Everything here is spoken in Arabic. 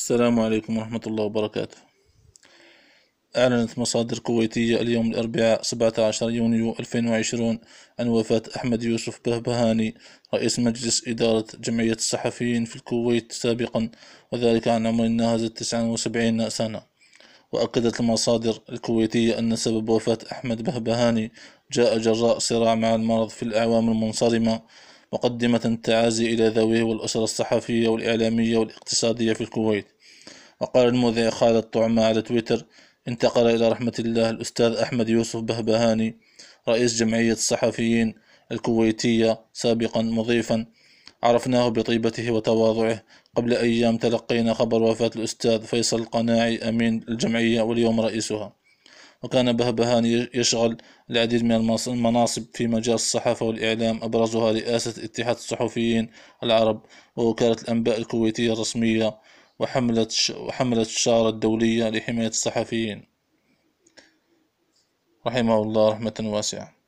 السلام عليكم ورحمة الله وبركاته أعلنت مصادر كويتية اليوم الأربعاء 17 يونيو 2020 عن وفاة أحمد يوسف بهبهاني رئيس مجلس إدارة جمعية الصحفيين في الكويت سابقا وذلك عن عمر ناهز 79 سنة وأكدت المصادر الكويتية أن سبب وفاة أحمد بهبهاني جاء جراء صراع مع المرض في الأعوام المنصرمة مقدمة التعازي إلى ذويه والأسر الصحفية والإعلامية والاقتصادية في الكويت وقال المذيع خالد طعمة على تويتر انتقل إلى رحمة الله الأستاذ أحمد يوسف بهبهاني رئيس جمعية الصحفيين الكويتية سابقا مضيفا عرفناه بطيبته وتواضعه قبل أيام تلقينا خبر وفاة الأستاذ فيصل القناعي أمين الجمعية واليوم رئيسها وكان بهبهان يشغل العديد من المناصب في مجال الصحافة والإعلام أبرزها رئاسة اتحاد الصحفيين العرب ووكالة الأنباء الكويتية الرسمية وحملت وحملة الشارة الدولية لحماية الصحفيين رحمه الله رحمة واسعة